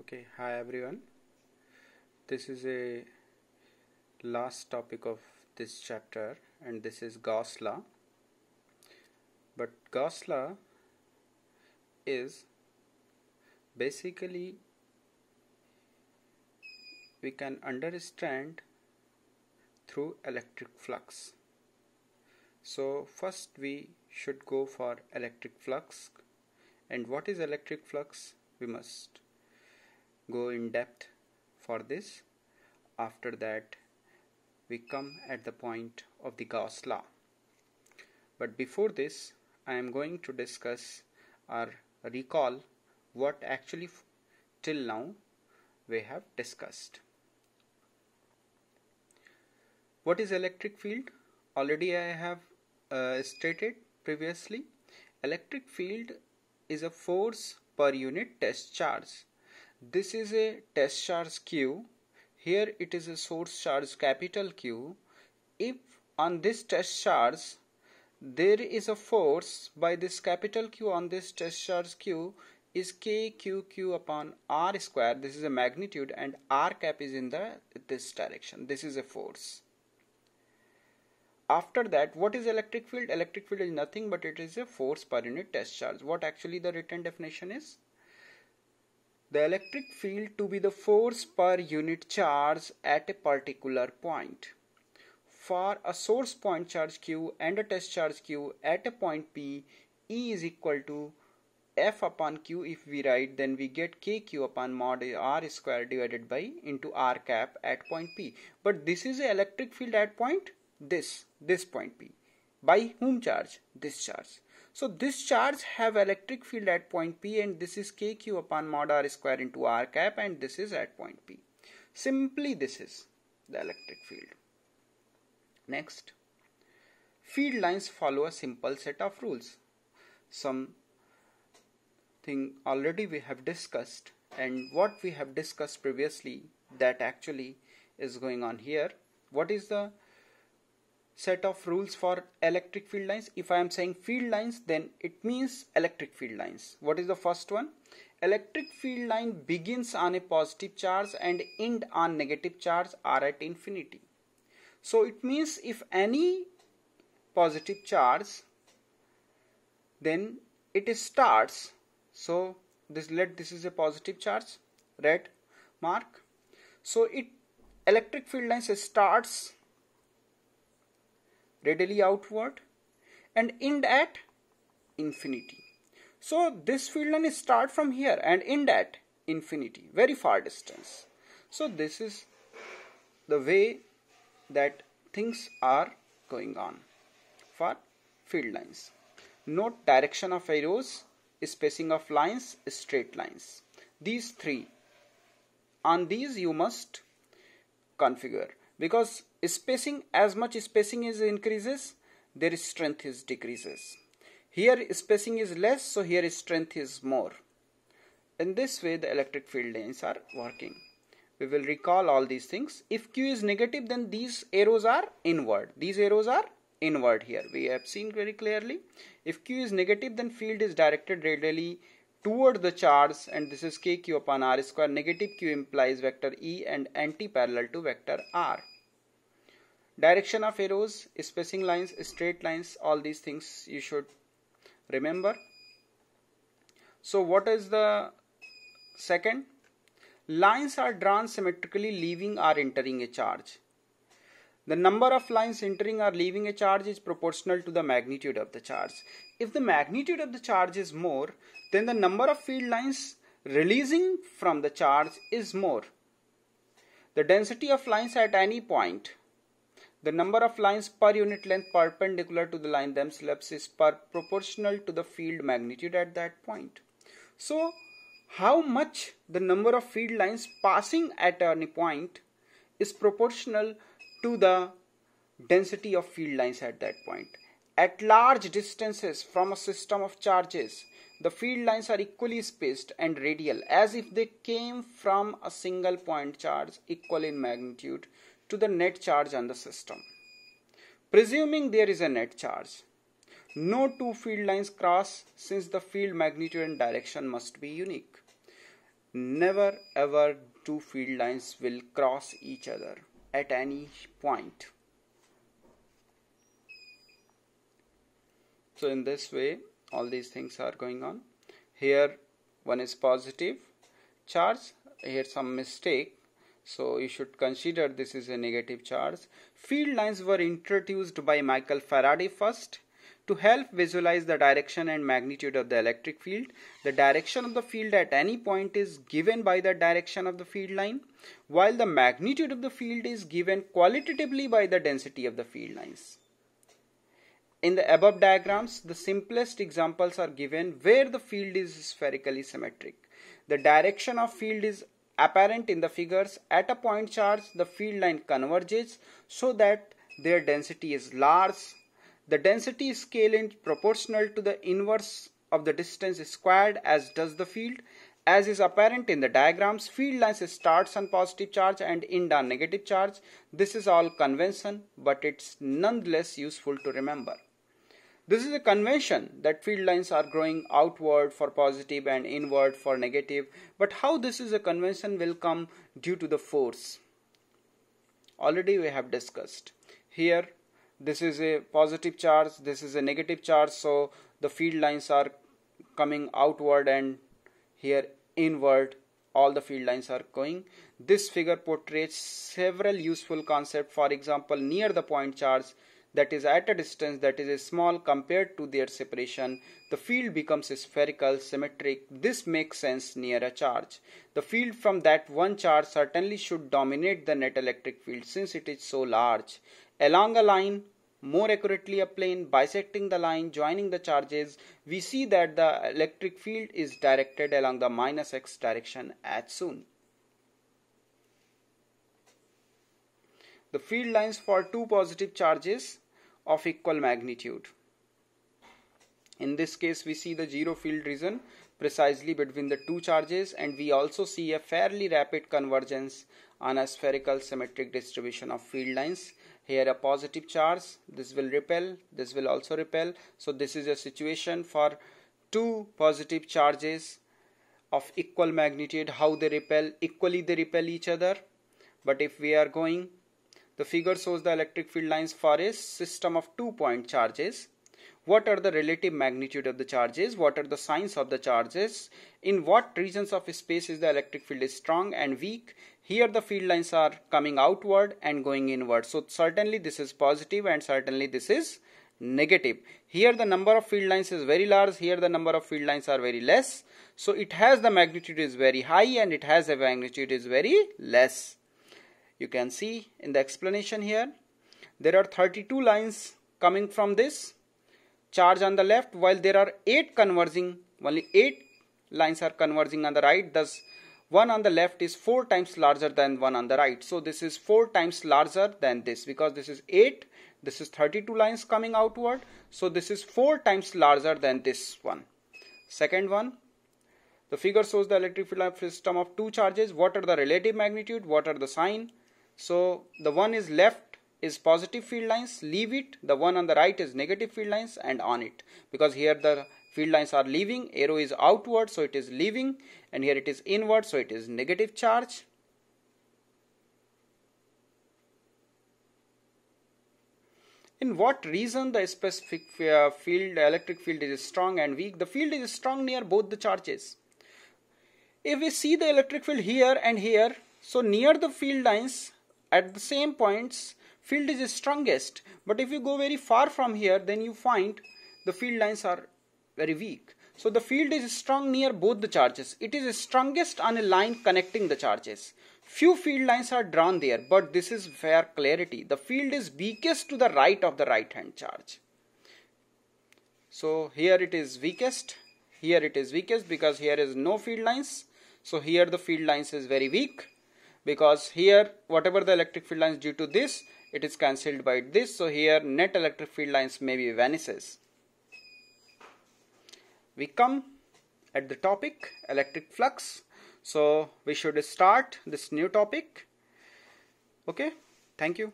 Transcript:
okay hi everyone this is a last topic of this chapter and this is Gauss law but Gauss law is basically we can understand through electric flux so first we should go for electric flux and what is electric flux we must go in depth for this after that we come at the point of the Gauss law but before this I am going to discuss or recall what actually till now we have discussed what is electric field already I have uh, stated previously electric field is a force per unit test charge this is a test charge Q. Here it is a source charge capital Q. If on this test charge there is a force by this capital Q on this test charge Q is KQQ upon R square. This is a magnitude and R cap is in the this direction. This is a force. After that, what is electric field? Electric field is nothing but it is a force per unit test charge. What actually the written definition is? the electric field to be the force per unit charge at a particular point. For a source point charge Q and a test charge Q at a point P, E is equal to F upon Q if we write then we get KQ upon mod R square divided by into R cap at point P. But this is electric field at point this, this point P. By whom charge? This charge. So this charge have electric field at point P and this is kq upon mod r square into r cap and this is at point P. Simply this is the electric field. Next, field lines follow a simple set of rules. Some thing already we have discussed and what we have discussed previously that actually is going on here. What is the set of rules for electric field lines. If I am saying field lines, then it means electric field lines. What is the first one? Electric field line begins on a positive charge and end on negative charge are at infinity. So it means if any positive charge, then it starts. So this let this is a positive charge, red mark. So it electric field lines starts readily outward and end at infinity. So this field line start from here and end at infinity, very far distance. So this is the way that things are going on for field lines. Note direction of arrows, spacing of lines, straight lines. These three. On these you must configure because spacing as much spacing is increases their strength is decreases here spacing is less so here strength is more in this way the electric field lines are working we will recall all these things if q is negative then these arrows are inward these arrows are inward here we have seen very clearly if q is negative then field is directed radially toward the charge and this is kq upon r square negative q implies vector e and anti parallel to vector r direction of arrows spacing lines straight lines all these things you should remember so what is the second lines are drawn symmetrically leaving or entering a charge the number of lines entering or leaving a charge is proportional to the magnitude of the charge if the magnitude of the charge is more then the number of field lines releasing from the charge is more the density of lines at any point the number of lines per unit length perpendicular to the line themselves is per proportional to the field magnitude at that point. So how much the number of field lines passing at any point is proportional to the density of field lines at that point. At large distances from a system of charges, the field lines are equally spaced and radial as if they came from a single point charge equal in magnitude to the net charge on the system. Presuming there is a net charge, no two field lines cross since the field magnitude and direction must be unique. Never ever two field lines will cross each other at any point. So in this way all these things are going on. Here one is positive charge, here some mistake so you should consider this is a negative charge. Field lines were introduced by Michael Faraday first to help visualize the direction and magnitude of the electric field. The direction of the field at any point is given by the direction of the field line, while the magnitude of the field is given qualitatively by the density of the field lines. In the above diagrams, the simplest examples are given where the field is spherically symmetric. The direction of field is apparent in the figures, at a point charge the field line converges so that their density is large. The density scale is proportional to the inverse of the distance squared as does the field. As is apparent in the diagrams, field lines starts on positive charge and end on negative charge. This is all convention, but it's nonetheless useful to remember. This is a convention that field lines are growing outward for positive and inward for negative, but how this is a convention will come due to the force. Already we have discussed. Here, this is a positive charge, this is a negative charge, so the field lines are coming outward and here inward all the field lines are going. This figure portrays several useful concepts. For example, near the point charge, that is at a distance that is small compared to their separation, the field becomes spherical, symmetric. This makes sense near a charge. The field from that one charge certainly should dominate the net electric field since it is so large. Along a line, more accurately a plane, bisecting the line, joining the charges, we see that the electric field is directed along the minus x direction as soon. the field lines for two positive charges of equal magnitude. In this case, we see the zero field region precisely between the two charges and we also see a fairly rapid convergence on a spherical symmetric distribution of field lines. Here a positive charge, this will repel, this will also repel. So this is a situation for two positive charges of equal magnitude, how they repel, equally they repel each other. But if we are going the figure shows the electric field lines for a system of two point charges. What are the relative magnitude of the charges? What are the signs of the charges? In what regions of space is the electric field is strong and weak? Here the field lines are coming outward and going inward. So certainly this is positive and certainly this is negative. Here the number of field lines is very large. Here the number of field lines are very less. So it has the magnitude is very high and it has a magnitude is very less you can see in the explanation here there are 32 lines coming from this charge on the left while there are 8 converging only 8 lines are converging on the right thus one on the left is 4 times larger than one on the right so this is 4 times larger than this because this is 8 this is 32 lines coming outward so this is 4 times larger than this one second one the figure shows the electric field system of two charges what are the relative magnitude what are the sign so the one is left is positive field lines, leave it. The one on the right is negative field lines and on it. Because here the field lines are leaving, arrow is outward, so it is leaving. And here it is inward, so it is negative charge. in what reason the specific uh, field electric field is strong and weak the field is strong near both the charges if we see the electric field here and here so near the field lines at the same points field is strongest but if you go very far from here then you find the field lines are very weak so the field is strong near both the charges it is strongest on a line connecting the charges few field lines are drawn there but this is fair clarity the field is weakest to the right of the right hand charge so here it is weakest here it is weakest because here is no field lines so here the field lines is very weak because here whatever the electric field lines due to this it is cancelled by this so here net electric field lines maybe vanishes we come at the topic electric flux so we should start this new topic okay thank you